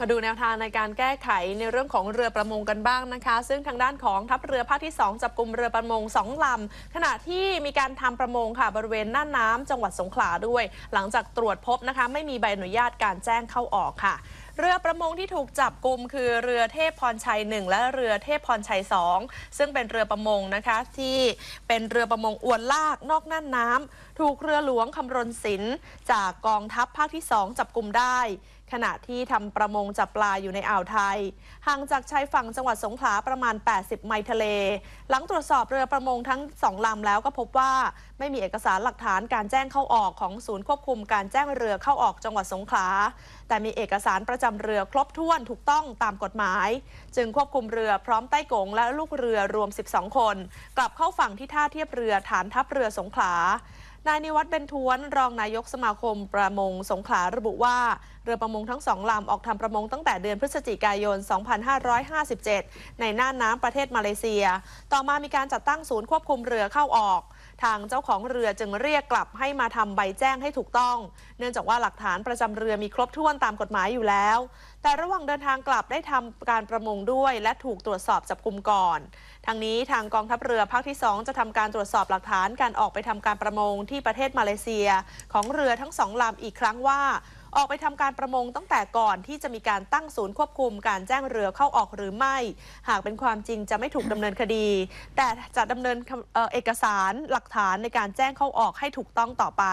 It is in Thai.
มาดูแนวทางในการแก้ไขในเรื่องของเรือประมงกันบ้างนะคะ ซึ่งทางด้านของทัพเรือภาคที่ 2 จับกลุ่มเรือประมง 2ลำขณะที่มีการทำประมงค่ะบริเวณหน้าน้้าจังหวัดสงขลาด้วย หลังจากตรวจพบนะคะ ไม่มีใบอนุญาตการแจ้งเข้าออกค่ะ เรือประมงที่ถูกจับกลุ่มคือเรือเทพพรชัย 1 และเรือเทพพรชัย 2 ซึ่งเป็นเรือประมงนะคะที่เป็นเรือประมงอวนลากนอกหน้านน้ำถูกเรือหลวงคำรณศิลป์จากกองทัพภาคที่สอง จับกลุ่มได้ ขณะที่ทำประมงจับปลาอยู่ในอ่าวไทย ห่างจากชายฝั่งจังหวัดสงขลาประมาณ 80 ไมล์ทะเล หลังตรวจสอบเรือประมงทั้งสองลำแล้วก็พบว่าไม่มีเอกสารหลักฐานการแจ้งเข้าออกของศูนย์ควบคุม การแจ้งเรือเข้าออกจังหวัดสงขลาแต่มีเอกสารประจำเรือครบถ้วนถูกต้องตามกฎหมาย จึงควบคุมเรือพร้อมใต้กงและลูกเรือรวม 12 คน กลับเข้าฝั่งที่ท่าเทียบเรือฐานทัพเรือสงขลานายนิวัฒน์เบนทวนรองนายกสมาคมประมงสงขลา ระบุว่าเรือประมงทั้งสองลำออกทำประมงตั้งแต่เดือนพฤศจิกายน 2557 ในน่านน้ำประเทศมาเลเซีย ต่อมามีการจัดตั้งศูนย์ควบคุมเรือเข้าออกทางเจ้าของเรือจึงเรียกกลับให้มาทำใบแจ้งให้ถูกต้อง เนื่องจากว่าหลักฐานประจำเรือมีครบถ้วนตามกฎหมายอยู่แล้ว แต่ระหว่างเดินทางกลับได้ทำการประมงด้วย และถูกตรวจสอบจับกลุมก่อนทางนี้ทางกองทัพเรือภาคที่2จะทำการตรวจสอบหลักฐานการออกไปทำการประมงที่ประเทศมาเลเซีย ของเรือทั้งสองลำอีกครั้งว่าออกไปทำการประมงตั้งแต่ก่อนที่จะมีการตั้งศูนย์ควบคุมการแจ้งเรือเข้าออกหรือไม่ หากเป็นความจริงจะไม่ถูกดำเนินคดี แต่จะดำเนินเอกสารหลักฐานในการแจ้งเข้าออกให้ถูกต้องต่อไป